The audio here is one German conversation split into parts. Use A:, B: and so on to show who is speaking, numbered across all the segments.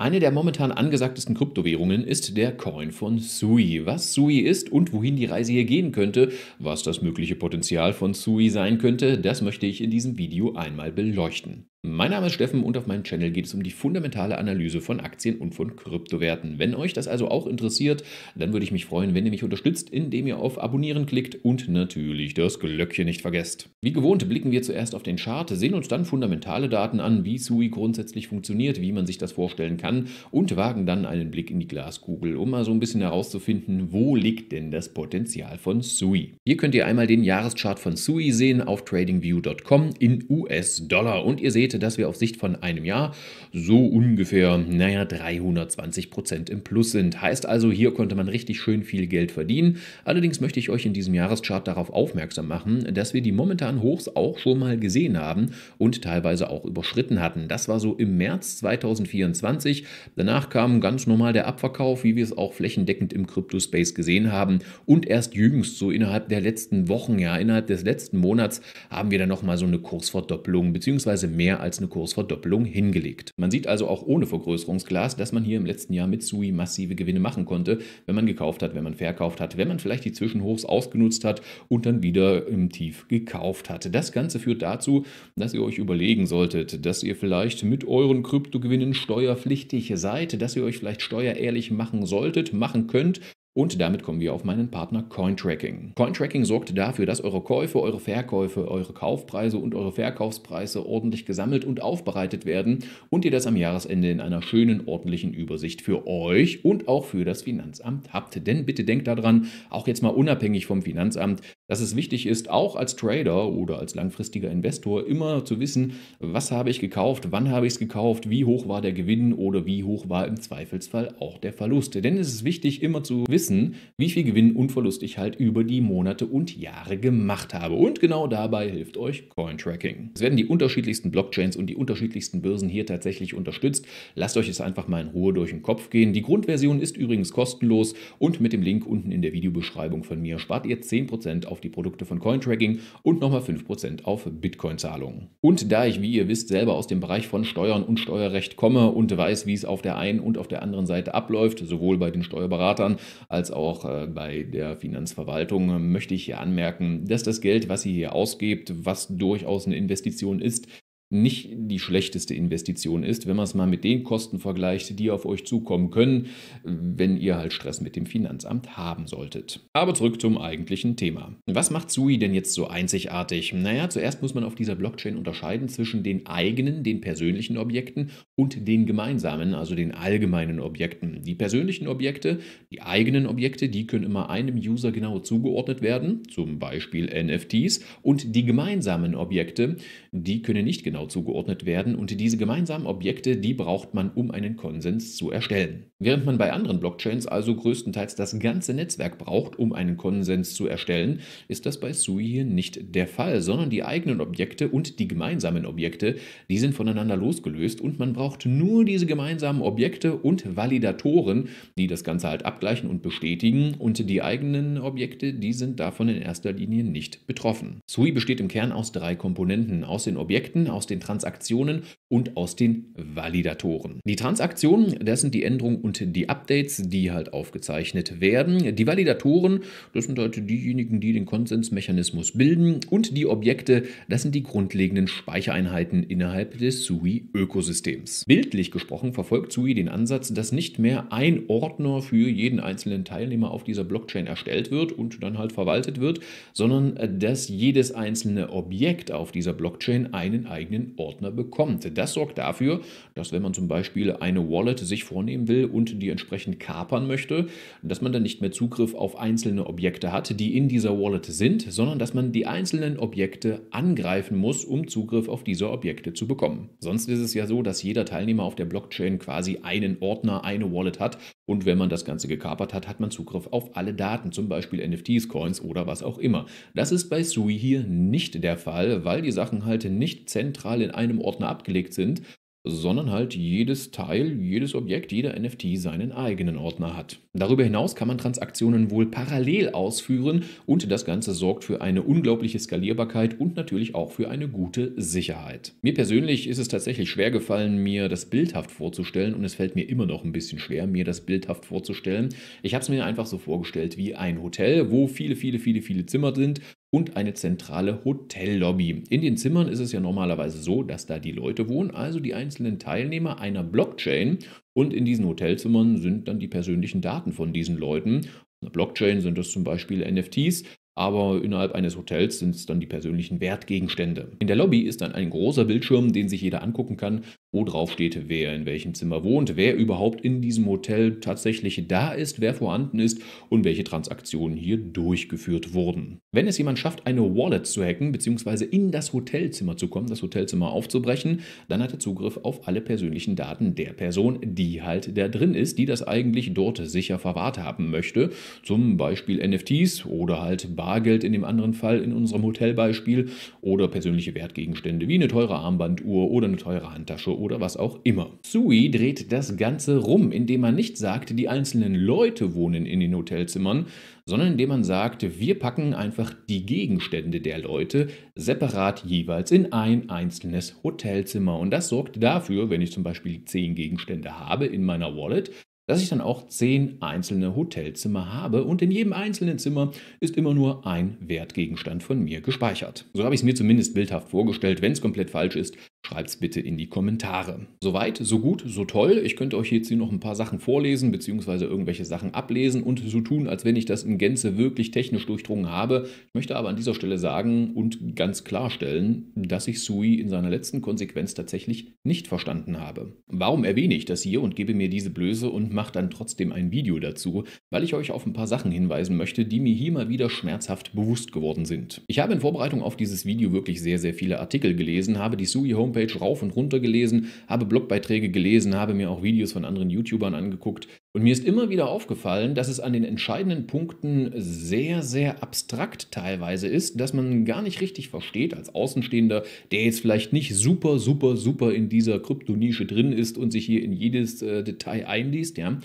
A: Eine der momentan angesagtesten Kryptowährungen ist der Coin von Sui. Was Sui ist und wohin die Reise hier gehen könnte, was das mögliche Potenzial von Sui sein könnte, das möchte ich in diesem Video einmal beleuchten. Mein Name ist Steffen und auf meinem Channel geht es um die fundamentale Analyse von Aktien und von Kryptowerten. Wenn euch das also auch interessiert, dann würde ich mich freuen, wenn ihr mich unterstützt, indem ihr auf Abonnieren klickt und natürlich das Glöckchen nicht vergesst. Wie gewohnt blicken wir zuerst auf den Chart, sehen uns dann fundamentale Daten an, wie SUI grundsätzlich funktioniert, wie man sich das vorstellen kann und wagen dann einen Blick in die Glaskugel, um mal so ein bisschen herauszufinden, wo liegt denn das Potenzial von SUI. Hier könnt ihr einmal den Jahreschart von SUI sehen auf tradingview.com in US-Dollar und ihr seht, steht, dass wir auf Sicht von einem Jahr so ungefähr, naja, 320 Prozent im Plus sind. Heißt also, hier konnte man richtig schön viel Geld verdienen. Allerdings möchte ich euch in diesem Jahreschart darauf aufmerksam machen, dass wir die momentanen Hochs auch schon mal gesehen haben und teilweise auch überschritten hatten. Das war so im März 2024. Danach kam ganz normal der Abverkauf, wie wir es auch flächendeckend im Crypto-Space gesehen haben. Und erst jüngst, so innerhalb der letzten Wochen, ja, innerhalb des letzten Monats, haben wir dann nochmal so eine Kursverdoppelung bzw. mehr als eine Kursverdoppelung hingelegt. Man sieht also auch ohne Vergrößerungsglas, dass man hier im letzten Jahr mit Sui massive Gewinne machen konnte, wenn man gekauft hat, wenn man verkauft hat, wenn man vielleicht die Zwischenhochs ausgenutzt hat und dann wieder im Tief gekauft hat. Das Ganze führt dazu, dass ihr euch überlegen solltet, dass ihr vielleicht mit euren Kryptogewinnen steuerpflichtig seid, dass ihr euch vielleicht steuerehrlich machen solltet, machen könnt und damit kommen wir auf meinen Partner Cointracking. Cointracking sorgt dafür, dass eure Käufe, eure Verkäufe, eure Kaufpreise und eure Verkaufspreise ordentlich gesammelt und aufbereitet werden und ihr das am Jahresende in einer schönen, ordentlichen Übersicht für euch und auch für das Finanzamt habt. Denn bitte denkt daran, auch jetzt mal unabhängig vom Finanzamt, dass es wichtig ist, auch als Trader oder als langfristiger Investor immer zu wissen, was habe ich gekauft, wann habe ich es gekauft, wie hoch war der Gewinn oder wie hoch war im Zweifelsfall auch der Verlust. Denn es ist wichtig, immer zu wissen, wie viel Gewinn und Verlust ich halt über die Monate und Jahre gemacht habe. Und genau dabei hilft euch Cointracking. Es werden die unterschiedlichsten Blockchains und die unterschiedlichsten Börsen hier tatsächlich unterstützt. Lasst euch es einfach mal in Ruhe durch den Kopf gehen. Die Grundversion ist übrigens kostenlos und mit dem Link unten in der Videobeschreibung von mir spart ihr 10% auf auf die Produkte von Cointracking und nochmal 5% auf Bitcoin-Zahlungen. Und da ich, wie ihr wisst, selber aus dem Bereich von Steuern und Steuerrecht komme und weiß, wie es auf der einen und auf der anderen Seite abläuft, sowohl bei den Steuerberatern als auch äh, bei der Finanzverwaltung, möchte ich hier anmerken, dass das Geld, was ihr hier ausgebt, was durchaus eine Investition ist, nicht die schlechteste Investition ist, wenn man es mal mit den Kosten vergleicht, die auf euch zukommen können, wenn ihr halt Stress mit dem Finanzamt haben solltet. Aber zurück zum eigentlichen Thema. Was macht Sui denn jetzt so einzigartig? Naja, zuerst muss man auf dieser Blockchain unterscheiden zwischen den eigenen, den persönlichen Objekten und den gemeinsamen, also den allgemeinen Objekten. Die persönlichen Objekte, die eigenen Objekte, die können immer einem User genau zugeordnet werden, zum Beispiel NFTs, und die gemeinsamen Objekte, die können nicht genau genau zugeordnet werden und diese gemeinsamen Objekte, die braucht man, um einen Konsens zu erstellen. Während man bei anderen Blockchains also größtenteils das ganze Netzwerk braucht, um einen Konsens zu erstellen, ist das bei Sui hier nicht der Fall, sondern die eigenen Objekte und die gemeinsamen Objekte, die sind voneinander losgelöst und man braucht nur diese gemeinsamen Objekte und Validatoren, die das Ganze halt abgleichen und bestätigen und die eigenen Objekte, die sind davon in erster Linie nicht betroffen. Sui besteht im Kern aus drei Komponenten, aus den Objekten, aus den Transaktionen und aus den Validatoren. Die Transaktionen, das sind die Änderungen und die Updates, die halt aufgezeichnet werden. Die Validatoren, das sind halt diejenigen, die den Konsensmechanismus bilden und die Objekte, das sind die grundlegenden Speichereinheiten innerhalb des SUI-Ökosystems. Bildlich gesprochen verfolgt SUI den Ansatz, dass nicht mehr ein Ordner für jeden einzelnen Teilnehmer auf dieser Blockchain erstellt wird und dann halt verwaltet wird, sondern äh, dass jedes einzelne Objekt auf dieser Blockchain einen eigenen Ordner bekommt. Das sorgt dafür, dass wenn man zum Beispiel eine Wallet sich vornehmen will und und die entsprechend kapern möchte, dass man dann nicht mehr Zugriff auf einzelne Objekte hat, die in dieser Wallet sind, sondern dass man die einzelnen Objekte angreifen muss, um Zugriff auf diese Objekte zu bekommen. Sonst ist es ja so, dass jeder Teilnehmer auf der Blockchain quasi einen Ordner, eine Wallet hat und wenn man das Ganze gekapert hat, hat man Zugriff auf alle Daten, zum Beispiel NFTs, Coins oder was auch immer. Das ist bei Sui hier nicht der Fall, weil die Sachen halt nicht zentral in einem Ordner abgelegt sind, sondern halt jedes Teil, jedes Objekt, jeder NFT seinen eigenen Ordner hat. Darüber hinaus kann man Transaktionen wohl parallel ausführen und das Ganze sorgt für eine unglaubliche Skalierbarkeit und natürlich auch für eine gute Sicherheit. Mir persönlich ist es tatsächlich schwer gefallen, mir das bildhaft vorzustellen und es fällt mir immer noch ein bisschen schwer, mir das bildhaft vorzustellen. Ich habe es mir einfach so vorgestellt wie ein Hotel, wo viele, viele, viele, viele Zimmer sind und eine zentrale Hotellobby. In den Zimmern ist es ja normalerweise so, dass da die Leute wohnen, also die einzelnen Teilnehmer einer Blockchain. Und in diesen Hotelzimmern sind dann die persönlichen Daten von diesen Leuten. In der Blockchain sind das zum Beispiel NFTs, aber innerhalb eines Hotels sind es dann die persönlichen Wertgegenstände. In der Lobby ist dann ein großer Bildschirm, den sich jeder angucken kann wo drauf steht, wer in welchem Zimmer wohnt, wer überhaupt in diesem Hotel tatsächlich da ist, wer vorhanden ist und welche Transaktionen hier durchgeführt wurden. Wenn es jemand schafft, eine Wallet zu hacken bzw. in das Hotelzimmer zu kommen, das Hotelzimmer aufzubrechen, dann hat er Zugriff auf alle persönlichen Daten der Person, die halt da drin ist, die das eigentlich dort sicher verwahrt haben möchte, zum Beispiel NFTs oder halt Bargeld in dem anderen Fall in unserem Hotelbeispiel oder persönliche Wertgegenstände wie eine teure Armbanduhr oder eine teure Handtasche oder was auch immer. Sui dreht das Ganze rum, indem man nicht sagt, die einzelnen Leute wohnen in den Hotelzimmern, sondern indem man sagt, wir packen einfach die Gegenstände der Leute separat jeweils in ein einzelnes Hotelzimmer. Und das sorgt dafür, wenn ich zum Beispiel zehn Gegenstände habe in meiner Wallet, dass ich dann auch zehn einzelne Hotelzimmer habe und in jedem einzelnen Zimmer ist immer nur ein Wertgegenstand von mir gespeichert. So habe ich es mir zumindest bildhaft vorgestellt. Wenn es komplett falsch ist, Schreibt es bitte in die Kommentare. Soweit, so gut, so toll. Ich könnte euch jetzt hier noch ein paar Sachen vorlesen bzw. irgendwelche Sachen ablesen und so tun, als wenn ich das in Gänze wirklich technisch durchdrungen habe. Ich möchte aber an dieser Stelle sagen und ganz klarstellen, dass ich Sui in seiner letzten Konsequenz tatsächlich nicht verstanden habe. Warum erwähne ich das hier und gebe mir diese Blöße und mache dann trotzdem ein Video dazu? Weil ich euch auf ein paar Sachen hinweisen möchte, die mir hier mal wieder schmerzhaft bewusst geworden sind. Ich habe in Vorbereitung auf dieses Video wirklich sehr, sehr viele Artikel gelesen, habe die Sui Home Homepage rauf und runter gelesen, habe Blogbeiträge gelesen, habe mir auch Videos von anderen YouTubern angeguckt. Und mir ist immer wieder aufgefallen, dass es an den entscheidenden Punkten sehr, sehr abstrakt teilweise ist, dass man gar nicht richtig versteht als Außenstehender, der jetzt vielleicht nicht super, super, super in dieser Kryptonische drin ist und sich hier in jedes äh, Detail einliest, ja,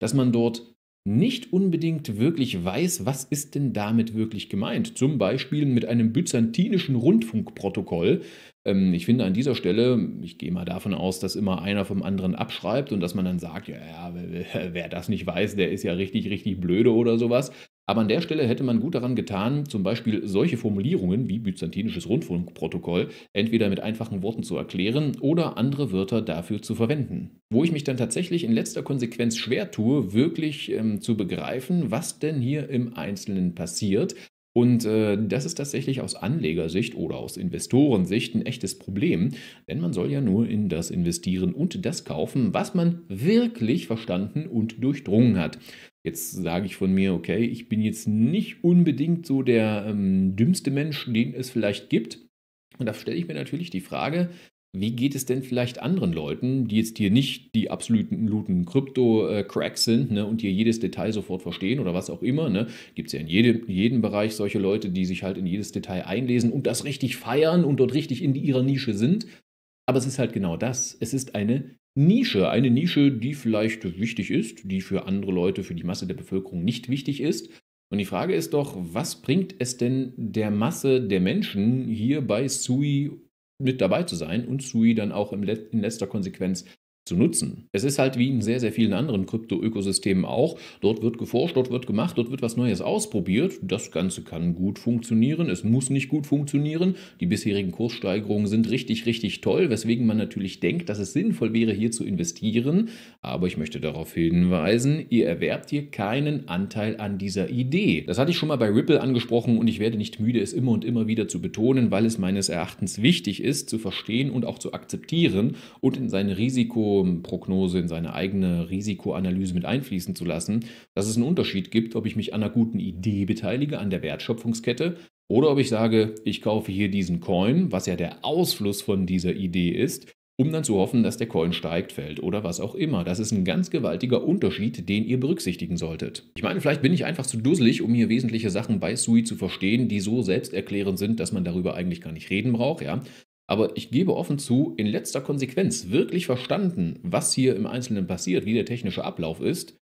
A: dass man dort nicht unbedingt wirklich weiß, was ist denn damit wirklich gemeint. Zum Beispiel mit einem byzantinischen Rundfunkprotokoll. Ähm, ich finde an dieser Stelle, ich gehe mal davon aus, dass immer einer vom anderen abschreibt und dass man dann sagt, ja, wer das nicht weiß, der ist ja richtig, richtig blöde oder sowas. Aber an der Stelle hätte man gut daran getan, zum Beispiel solche Formulierungen wie byzantinisches Rundfunkprotokoll entweder mit einfachen Worten zu erklären oder andere Wörter dafür zu verwenden. Wo ich mich dann tatsächlich in letzter Konsequenz schwer tue, wirklich ähm, zu begreifen, was denn hier im Einzelnen passiert, und äh, das ist tatsächlich aus Anlegersicht oder aus Investorensicht ein echtes Problem, denn man soll ja nur in das investieren und das kaufen, was man wirklich verstanden und durchdrungen hat. Jetzt sage ich von mir, okay, ich bin jetzt nicht unbedingt so der ähm, dümmste Mensch, den es vielleicht gibt. Und da stelle ich mir natürlich die Frage, wie geht es denn vielleicht anderen Leuten, die jetzt hier nicht die absoluten Krypto-Cracks äh, sind ne, und hier jedes Detail sofort verstehen oder was auch immer? Ne? Gibt es ja in jedem, jedem Bereich solche Leute, die sich halt in jedes Detail einlesen und das richtig feiern und dort richtig in ihrer Nische sind. Aber es ist halt genau das. Es ist eine Nische. Eine Nische, die vielleicht wichtig ist, die für andere Leute, für die Masse der Bevölkerung nicht wichtig ist. Und die Frage ist doch, was bringt es denn der Masse der Menschen hier bei Sui mit dabei zu sein und Sui dann auch im Let in letzter Konsequenz zu nutzen. Es ist halt wie in sehr, sehr vielen anderen Krypto-Ökosystemen auch. Dort wird geforscht, dort wird gemacht, dort wird was Neues ausprobiert. Das Ganze kann gut funktionieren, es muss nicht gut funktionieren. Die bisherigen Kurssteigerungen sind richtig, richtig toll, weswegen man natürlich denkt, dass es sinnvoll wäre, hier zu investieren. Aber ich möchte darauf hinweisen, ihr erwerbt hier keinen Anteil an dieser Idee. Das hatte ich schon mal bei Ripple angesprochen und ich werde nicht müde, es immer und immer wieder zu betonen, weil es meines Erachtens wichtig ist, zu verstehen und auch zu akzeptieren und in sein Risiko Risikoprognose, in seine eigene Risikoanalyse mit einfließen zu lassen, dass es einen Unterschied gibt, ob ich mich an einer guten Idee beteilige, an der Wertschöpfungskette, oder ob ich sage, ich kaufe hier diesen Coin, was ja der Ausfluss von dieser Idee ist, um dann zu hoffen, dass der Coin steigt, fällt oder was auch immer. Das ist ein ganz gewaltiger Unterschied, den ihr berücksichtigen solltet. Ich meine, vielleicht bin ich einfach zu dusselig, um hier wesentliche Sachen bei Sui zu verstehen, die so selbsterklärend sind, dass man darüber eigentlich gar nicht reden braucht, ja. Aber ich gebe offen zu, in letzter Konsequenz wirklich verstanden, was hier im Einzelnen passiert, wie der technische Ablauf ist,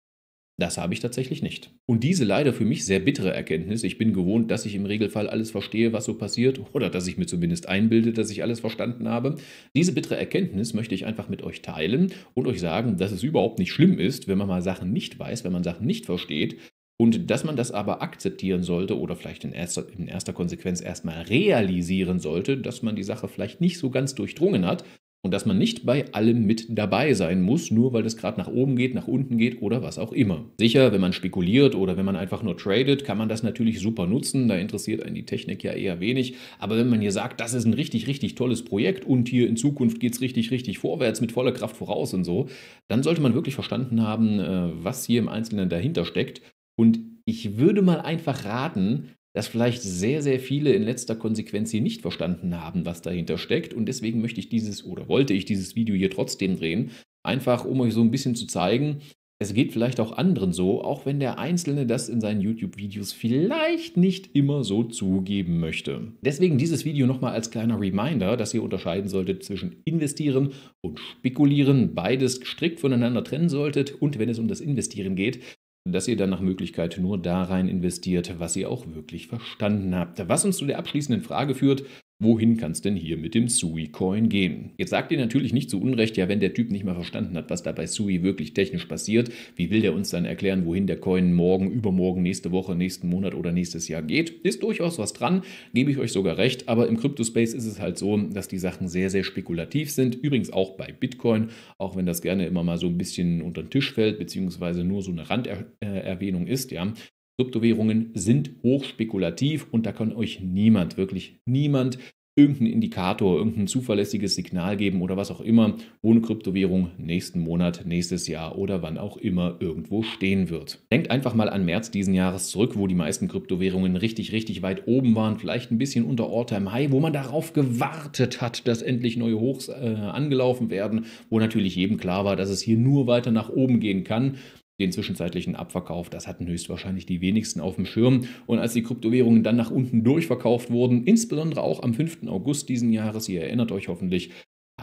A: das habe ich tatsächlich nicht. Und diese leider für mich sehr bittere Erkenntnis, ich bin gewohnt, dass ich im Regelfall alles verstehe, was so passiert, oder dass ich mir zumindest einbilde, dass ich alles verstanden habe, diese bittere Erkenntnis möchte ich einfach mit euch teilen und euch sagen, dass es überhaupt nicht schlimm ist, wenn man mal Sachen nicht weiß, wenn man Sachen nicht versteht, und dass man das aber akzeptieren sollte oder vielleicht in erster, in erster Konsequenz erstmal realisieren sollte, dass man die Sache vielleicht nicht so ganz durchdrungen hat und dass man nicht bei allem mit dabei sein muss, nur weil es gerade nach oben geht, nach unten geht oder was auch immer. Sicher, wenn man spekuliert oder wenn man einfach nur tradet, kann man das natürlich super nutzen, da interessiert einen die Technik ja eher wenig, aber wenn man hier sagt, das ist ein richtig, richtig tolles Projekt und hier in Zukunft geht es richtig, richtig vorwärts mit voller Kraft voraus und so, dann sollte man wirklich verstanden haben, äh, was hier im Einzelnen dahinter steckt und ich würde mal einfach raten, dass vielleicht sehr, sehr viele in letzter Konsequenz hier nicht verstanden haben, was dahinter steckt. Und deswegen möchte ich dieses oder wollte ich dieses Video hier trotzdem drehen, einfach um euch so ein bisschen zu zeigen, es geht vielleicht auch anderen so, auch wenn der Einzelne das in seinen YouTube-Videos vielleicht nicht immer so zugeben möchte. Deswegen dieses Video nochmal als kleiner Reminder, dass ihr unterscheiden solltet zwischen investieren und spekulieren, beides strikt voneinander trennen solltet und wenn es um das Investieren geht, dass ihr dann nach Möglichkeit nur da rein investiert, was ihr auch wirklich verstanden habt. Was uns zu der abschließenden Frage führt, Wohin kann es denn hier mit dem Sui-Coin gehen? Jetzt sagt ihr natürlich nicht zu Unrecht, ja, wenn der Typ nicht mal verstanden hat, was da bei Sui wirklich technisch passiert, wie will der uns dann erklären, wohin der Coin morgen, übermorgen, nächste Woche, nächsten Monat oder nächstes Jahr geht? Ist durchaus was dran, gebe ich euch sogar recht, aber im Kryptospace ist es halt so, dass die Sachen sehr, sehr spekulativ sind. Übrigens auch bei Bitcoin, auch wenn das gerne immer mal so ein bisschen unter den Tisch fällt, beziehungsweise nur so eine Randerwähnung ist, ja. Kryptowährungen sind hochspekulativ und da kann euch niemand, wirklich niemand, irgendeinen Indikator, irgendein zuverlässiges Signal geben oder was auch immer, wo eine Kryptowährung nächsten Monat, nächstes Jahr oder wann auch immer irgendwo stehen wird. Denkt einfach mal an März diesen Jahres zurück, wo die meisten Kryptowährungen richtig, richtig weit oben waren, vielleicht ein bisschen unter All-Time High, wo man darauf gewartet hat, dass endlich neue Hochs äh, angelaufen werden, wo natürlich jedem klar war, dass es hier nur weiter nach oben gehen kann den zwischenzeitlichen Abverkauf, das hatten höchstwahrscheinlich die wenigsten auf dem Schirm. Und als die Kryptowährungen dann nach unten durchverkauft wurden, insbesondere auch am 5. August diesen Jahres, ihr erinnert euch hoffentlich,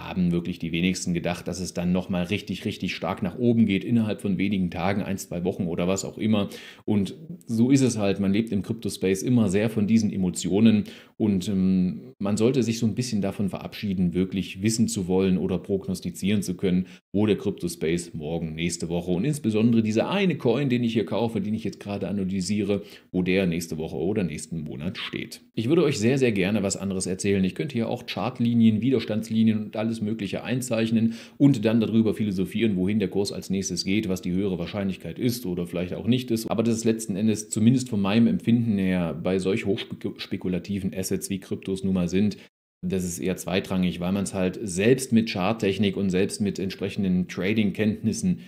A: haben wirklich die wenigsten gedacht, dass es dann nochmal richtig, richtig stark nach oben geht, innerhalb von wenigen Tagen, ein, zwei Wochen oder was auch immer. Und so ist es halt. Man lebt im Crypto-Space immer sehr von diesen Emotionen und ähm, man sollte sich so ein bisschen davon verabschieden, wirklich wissen zu wollen oder prognostizieren zu können, wo der Crypto-Space morgen, nächste Woche und insbesondere dieser eine Coin, den ich hier kaufe, den ich jetzt gerade analysiere, wo der nächste Woche oder nächsten Monat steht. Ich würde euch sehr, sehr gerne was anderes erzählen. Ich könnte hier auch Chartlinien, Widerstandslinien und alles alles Mögliche einzeichnen und dann darüber philosophieren, wohin der Kurs als nächstes geht, was die höhere Wahrscheinlichkeit ist oder vielleicht auch nicht ist. Aber das ist letzten Endes, zumindest von meinem Empfinden her, bei solch hochspekulativen Assets wie Kryptos nun mal sind, das ist eher zweitrangig, weil man es halt selbst mit Charttechnik und selbst mit entsprechenden Trading-Kenntnissen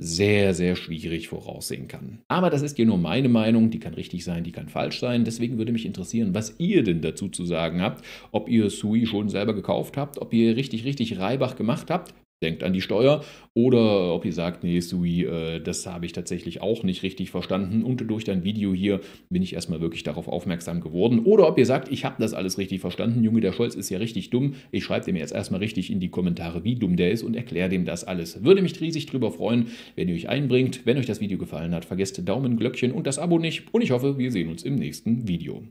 A: sehr, sehr schwierig voraussehen kann. Aber das ist hier nur meine Meinung, die kann richtig sein, die kann falsch sein. Deswegen würde mich interessieren, was ihr denn dazu zu sagen habt. Ob ihr Sui schon selber gekauft habt, ob ihr richtig, richtig Reibach gemacht habt denkt an die Steuer oder ob ihr sagt, nee, Sui, äh, das habe ich tatsächlich auch nicht richtig verstanden und durch dein Video hier bin ich erstmal wirklich darauf aufmerksam geworden oder ob ihr sagt, ich habe das alles richtig verstanden, Junge, der Scholz ist ja richtig dumm, ich schreibe dem jetzt erstmal richtig in die Kommentare, wie dumm der ist und erkläre dem das alles. Würde mich riesig drüber freuen, wenn ihr euch einbringt. Wenn euch das Video gefallen hat, vergesst Daumen, Glöckchen und das Abo nicht und ich hoffe, wir sehen uns im nächsten Video.